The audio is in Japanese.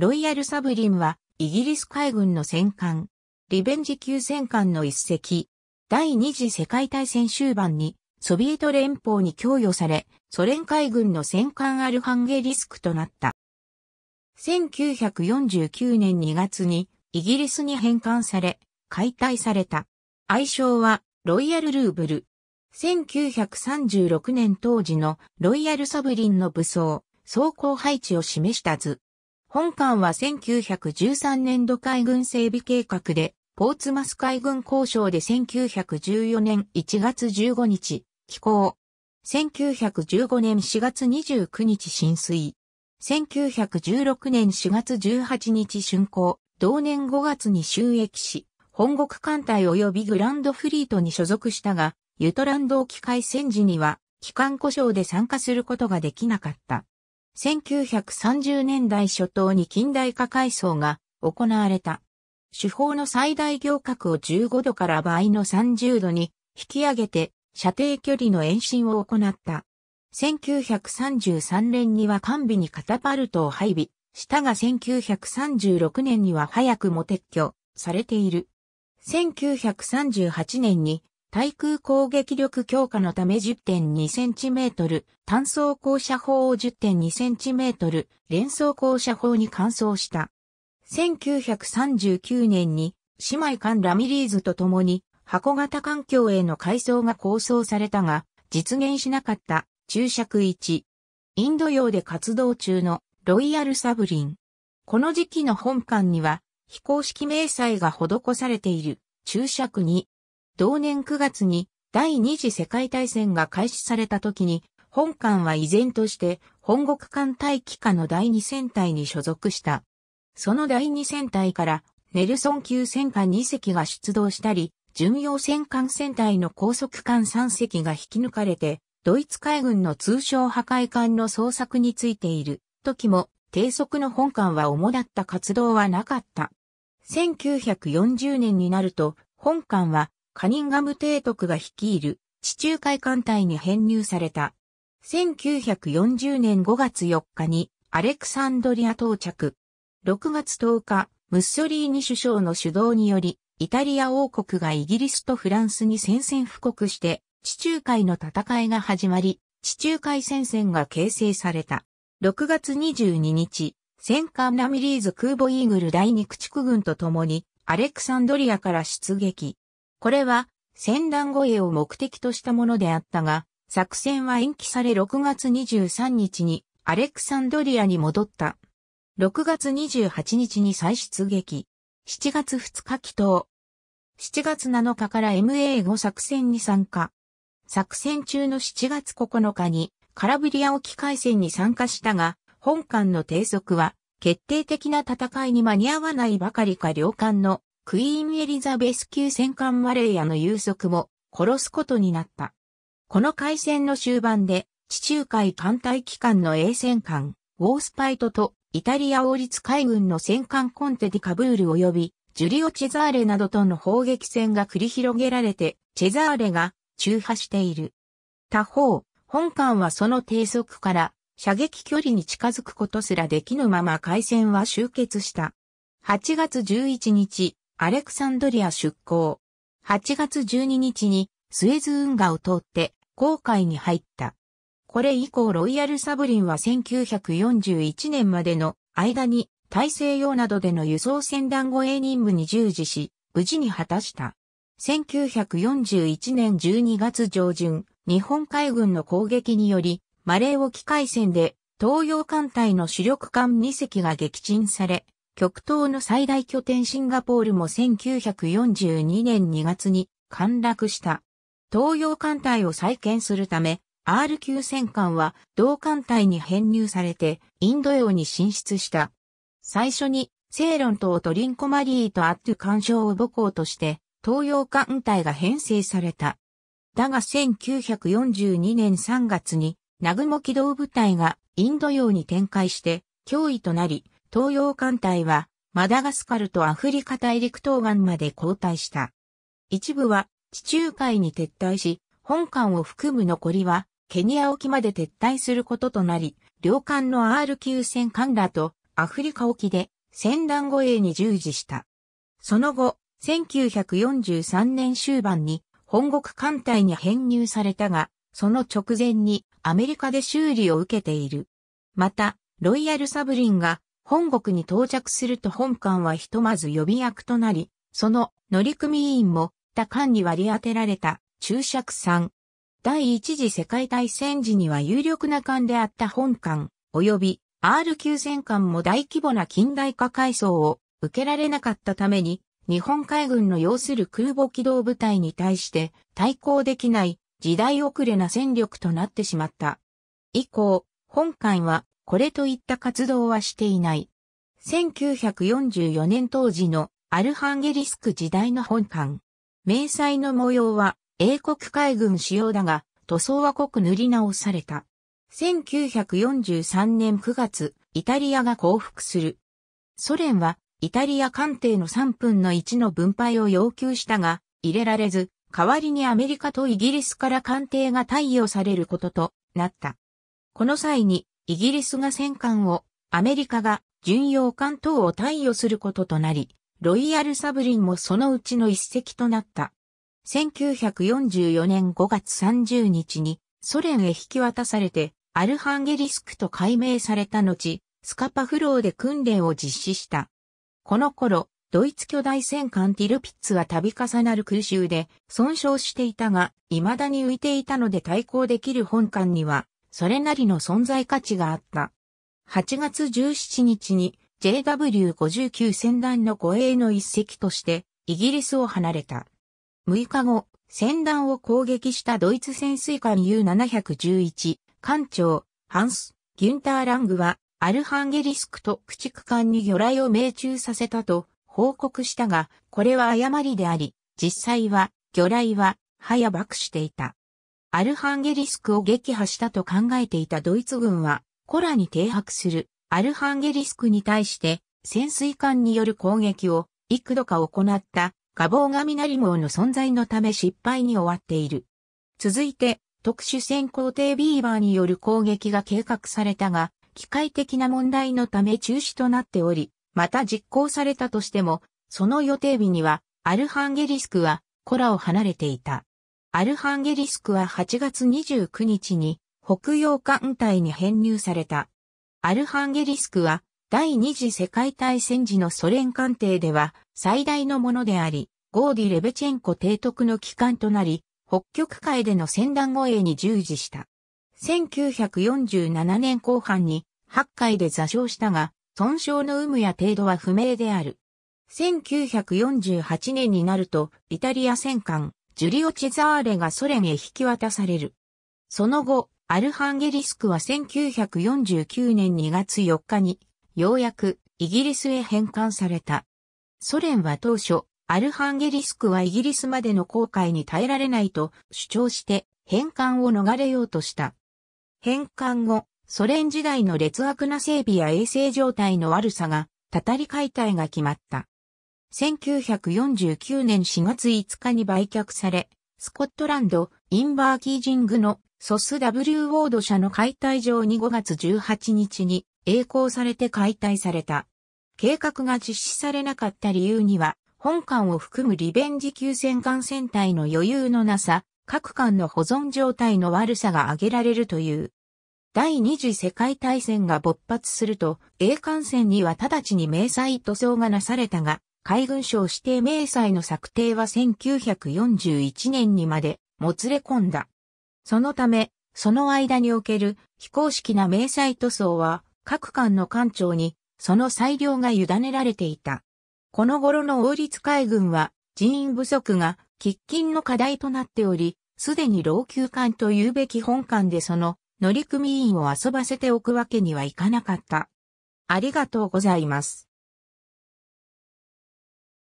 ロイヤルサブリンは、イギリス海軍の戦艦、リベンジ級戦艦の一隻、第二次世界大戦終盤に、ソビエト連邦に供与され、ソ連海軍の戦艦アルハンゲリスクとなった。1949年2月にイギリスに返還され、解体された。愛称はロイヤルルーブル。1936年当時のロイヤルサブリンの武装、装甲配置を示した図。本館は1913年度海軍整備計画で、ポーツマス海軍交渉で1914年1月15日、寄港。1915年4月29日浸水。1916年4月18日竣工。同年5月に収益し、本国艦隊及びグランドフリートに所属したが、ユトランド機海戦時には、機関故障で参加することができなかった。1930年代初頭に近代化改装が行われた。手法の最大行角を15度から倍の30度に引き上げて射程距離の延伸を行った。1933年には完備にカタパルトを配備したが1936年には早くも撤去されている。1938年に対空攻撃力強化のため 10.2cm、単装降射砲を 10.2cm、連装降射砲に換装した。1939年に姉妹艦ラミリーズと共に箱型環境への改装が構想されたが実現しなかった注釈1。インド洋で活動中のロイヤルサブリン。この時期の本艦には非公式明細が施されている注釈2。同年9月に第二次世界大戦が開始された時に、本艦は依然として本国艦隊機下の第二戦隊に所属した。その第二戦隊からネルソン級戦艦2隻が出動したり、巡洋戦艦戦隊の高速艦3隻が引き抜かれて、ドイツ海軍の通称破壊艦の捜索についている時も、低速の本艦は主だった活動はなかった。1940年になると、本艦はカニンガム提督が率いる地中海艦隊に編入された。1940年5月4日にアレクサンドリア到着。6月10日、ムッソリーニ首相の主導により、イタリア王国がイギリスとフランスに宣戦布告して、地中海の戦いが始まり、地中海戦線が形成された。6月22日、戦艦ラミリーズ空母イーグル第2駆逐軍と共に、アレクサンドリアから出撃。これは、戦乱護衛を目的としたものであったが、作戦は延期され6月23日にアレクサンドリアに戻った。6月28日に再出撃。7月2日帰祷。7月7日から MA5 作戦に参加。作戦中の7月9日にカラブリア沖海戦に参加したが、本艦の低速は決定的な戦いに間に合わないばかりか両艦のクイーンエリザベス級戦艦マレーヤの有足も殺すことになった。この海戦の終盤で、地中海艦隊機関の衛戦艦、ウォースパイトとイタリア王立海軍の戦艦コンテディカブール及び、ジュリオ・チェザーレなどとの砲撃戦が繰り広げられて、チェザーレが中破している。他方、本艦はその低速から射撃距離に近づくことすらできぬまま海戦は終結した。8月11日、アレクサンドリア出港。8月12日にスエズ運河を通って航海に入った。これ以降ロイヤルサブリンは1941年までの間に大西洋などでの輸送船団護衛任務に従事し、無事に果たした。1941年12月上旬、日本海軍の攻撃により、マレー沖海戦で東洋艦隊の主力艦2隻が撃沈され、極東の最大拠点シンガポールも1942年2月に陥落した。東洋艦隊を再建するため、R 級戦艦は同艦隊に編入されてインド洋に進出した。最初にセーロン島とリンコマリーとアットゥ干渉を母港として東洋艦隊が編成された。だが1942年3月に南雲機動部隊がインド洋に展開して脅威となり東洋艦隊は、マダガスカルとアフリカ大陸東岸まで後退した。一部は地中海に撤退し、本艦を含む残りは、ケニア沖まで撤退することとなり、両艦の R 級戦艦らとアフリカ沖で戦乱護衛に従事した。その後、1943年終盤に本国艦隊に編入されたが、その直前にアメリカで修理を受けている。また、ロイヤルサブリンが本国に到着すると本館はひとまず予備役となり、その乗組員も他館に割り当てられた注釈3。第一次世界大戦時には有力な艦であった本艦、及び R 級戦艦も大規模な近代化改装を受けられなかったために、日本海軍の要する空母機動部隊に対して対抗できない時代遅れな戦力となってしまった。以降、本艦はこれといった活動はしていない。1944年当時のアルハンゲリスク時代の本館。明細の模様は英国海軍使用だが、塗装は濃く塗り直された。1943年9月、イタリアが降伏する。ソ連はイタリア艦艇の3分の1の分配を要求したが、入れられず、代わりにアメリカとイギリスから艦艇が貸与されることとなった。この際にイギリスが戦艦を、アメリカが巡洋艦等を貸与することとなり、ロイヤルサブリンもそのうちの一隻となった。1944年5月30日にソ連へ引き渡されてアルハンゲリスクと改名された後、スカパフローで訓練を実施した。この頃、ドイツ巨大戦艦ティルピッツは度重なる空襲で損傷していたが、未だに浮いていたので対抗できる本艦にはそれなりの存在価値があった。8月17日に JW59 船団の護衛の一隻としてイギリスを離れた。6日後、船団を攻撃したドイツ潜水艦 U711 艦長ハンス・ギュンター・ラングはアルハンゲリスクと駆逐艦に魚雷を命中させたと報告したが、これは誤りであり、実際は魚雷は早爆していた。アルハンゲリスクを撃破したと考えていたドイツ軍は、コラに停泊するアルハンゲリスクに対して潜水艦による攻撃を幾度か行ったガボー雷網の存在のため失敗に終わっている。続いて特殊潜航艇ビーバーによる攻撃が計画されたが、機械的な問題のため中止となっており、また実行されたとしても、その予定日にはアルハンゲリスクはコラを離れていた。アルハンゲリスクは8月29日に北洋艦隊に編入された。アルハンゲリスクは第二次世界大戦時のソ連艦艇では最大のものであり、ゴーディ・レベチェンコ提督の機関となり、北極海での船団護衛に従事した。1947年後半に八海で座礁したが、損傷の有無や程度は不明である。1948年になると、イタリア戦艦、ジュリオ・チェザーレがソ連へ引き渡される。その後、アルハンゲリスクは1949年2月4日に、ようやくイギリスへ返還された。ソ連は当初、アルハンゲリスクはイギリスまでの航海に耐えられないと主張して返還を逃れようとした。返還後、ソ連時代の劣悪な整備や衛生状態の悪さが、たたり解体が決まった。1949年4月5日に売却され、スコットランド、インバーキージングのソス W ウォード社の解体場に5月18日に栄光されて解体された。計画が実施されなかった理由には、本館を含むリベンジ級戦艦船体の余裕のなさ、各艦の保存状態の悪さが挙げられるという。第二次世界大戦が勃発すると、A 艦船には直ちに明細塗装がなされたが、海軍省指定明細の策定は1941年にまでもつれ込んだ。そのため、その間における非公式な明細塗装は各艦の艦長にその裁量が委ねられていた。この頃の王立海軍は人員不足が喫緊の課題となっており、すでに老朽艦というべき本艦でその乗組員を遊ばせておくわけにはいかなかった。ありがとうございます。